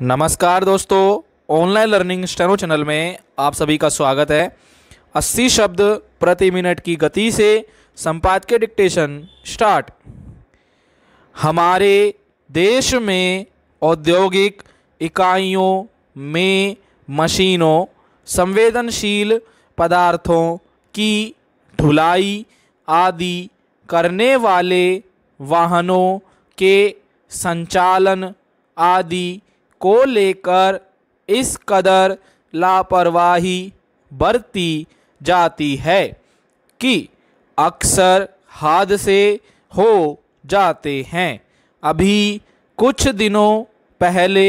नमस्कार दोस्तों online learning steno channel में आप सभी का स्वागत है 80 शब्द प्रति मिनट की गति से संपादकीय डिक्टेशन स्टार्ट हमारे देश में औद्योगिक इकाइयों में मशीनों संवेदनशील पदार्थों की ढुलाई आदि करने वाले वाहनों के संचालन आदि को लेकर इस कदर लापरवाही बरती जाती है कि अक्सर हादसे हो जाते हैं अभी कुछ दिनों पहले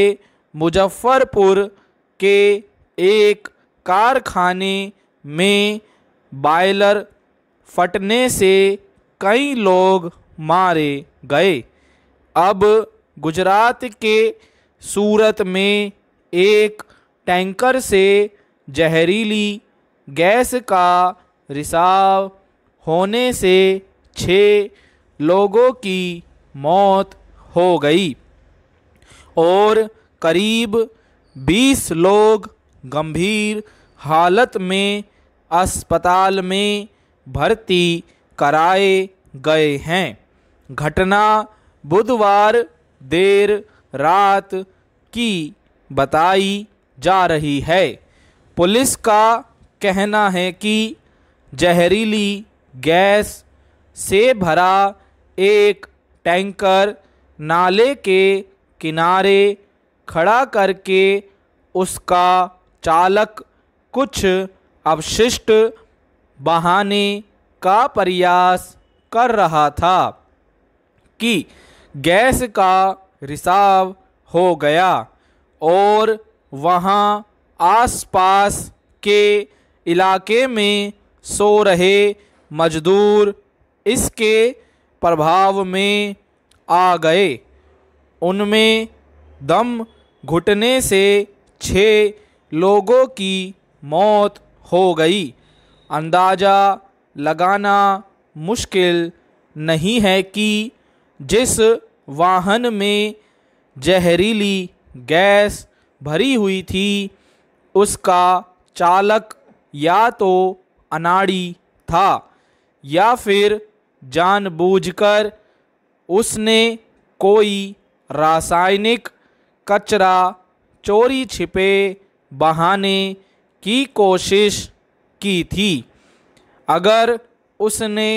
मुजफ्फरपुर के एक कारखाने में बायलर फटने से कई लोग मारे गए अब गुजरात के सूरत में एक टैंकर से जहरीली गैस का रिसाव होने से छः लोगों की मौत हो गई और करीब 20 लोग गंभीर हालत में अस्पताल में भर्ती कराए गए हैं घटना बुधवार देर रात की बताई जा रही है पुलिस का कहना है कि जहरीली गैस से भरा एक टैंकर नाले के किनारे खड़ा करके उसका चालक कुछ अवशिष्ट बहाने का प्रयास कर रहा था कि गैस का रिसाव हो गया और वहाँ आसपास के इलाके में सो रहे मजदूर इसके प्रभाव में आ गए उनमें दम घुटने से छः लोगों की मौत हो गई अंदाज़ा लगाना मुश्किल नहीं है कि जिस वाहन में जहरीली गैस भरी हुई थी उसका चालक या तो अनाड़ी था या फिर जानबूझकर उसने कोई रासायनिक कचरा चोरी छिपे बहाने की कोशिश की थी अगर उसने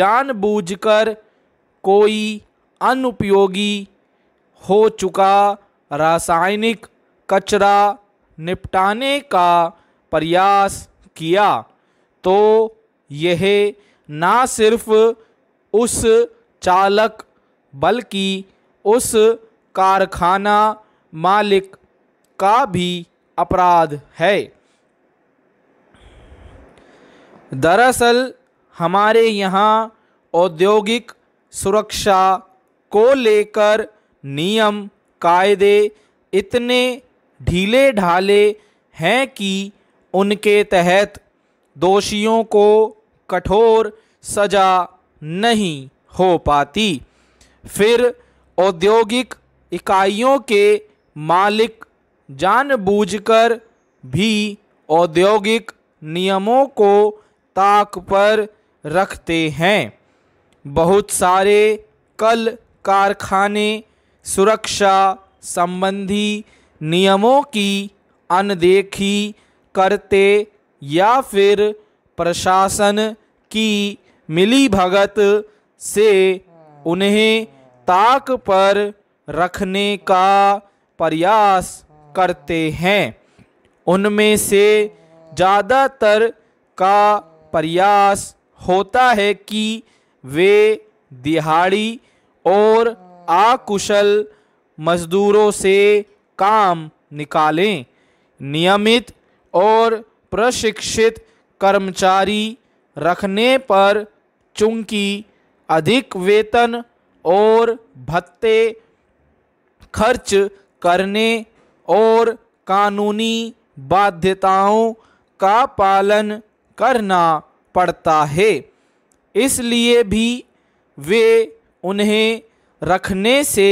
जानबूझकर कोई अनुपयोगी हो चुका रासायनिक कचरा निपटाने का प्रयास किया तो यह ना सिर्फ उस चालक बल्कि उस कारखाना मालिक का भी अपराध है दरअसल हमारे यहाँ औद्योगिक सुरक्षा को लेकर नियम कायदे इतने ढीले ढाले हैं कि उनके तहत दोषियों को कठोर सजा नहीं हो पाती फिर औद्योगिक इकाइयों के मालिक जानबूझकर भी औद्योगिक नियमों को ताक पर रखते हैं बहुत सारे कल कारखाने सुरक्षा संबंधी नियमों की अनदेखी करते या फिर प्रशासन की मिलीभगत से उन्हें ताक पर रखने का प्रयास करते हैं उनमें से ज़्यादातर का प्रयास होता है कि वे दिहाड़ी और आकुशल मजदूरों से काम निकालें नियमित और प्रशिक्षित कर्मचारी रखने पर चूंकि अधिक वेतन और भत्ते खर्च करने और कानूनी बाध्यताओं का पालन करना पड़ता है इसलिए भी वे उन्हें रखने से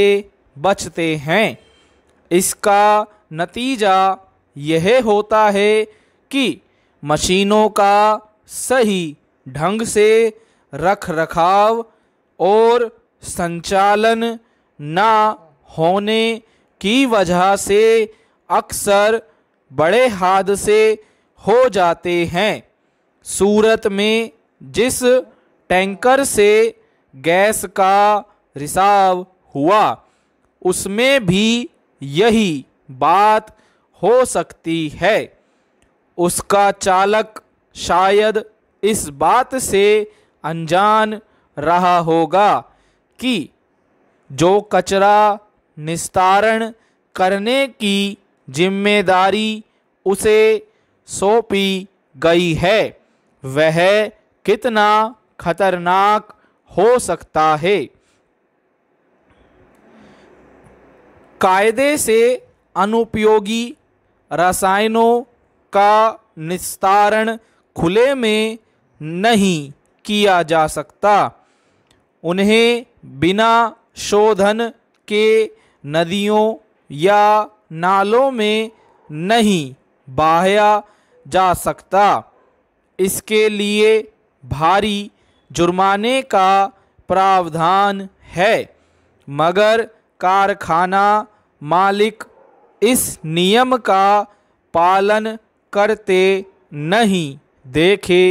बचते हैं इसका नतीजा यह होता है कि मशीनों का सही ढंग से रख रखाव और संचालन ना होने की वजह से अक्सर बड़े हादसे हो जाते हैं सूरत में जिस टैंकर से गैस का रिसाव हुआ उसमें भी यही बात हो सकती है उसका चालक शायद इस बात से अनजान रहा होगा कि जो कचरा निस्तारण करने की जिम्मेदारी उसे सौंपी गई है वह कितना खतरनाक हो सकता है कायदे से अनुपयोगी रसायनों का निस्तारण खुले में नहीं किया जा सकता उन्हें बिना शोधन के नदियों या नालों में नहीं बहाया जा सकता इसके लिए भारी जुर्माने का प्रावधान है मगर कारखाना मालिक इस नियम का पालन करते नहीं देखे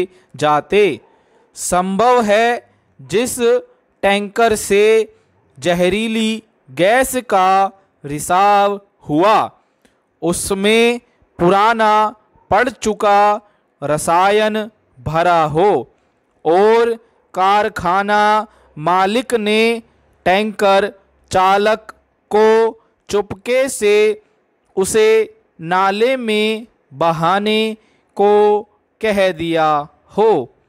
जाते संभव है जिस टैंकर से जहरीली गैस का रिसाव हुआ उसमें पुराना पड़ चुका रसायन भरा हो और कारखाना मालिक ने टैंकर चालक को चुपके से उसे नाले में बहाने को कह दिया हो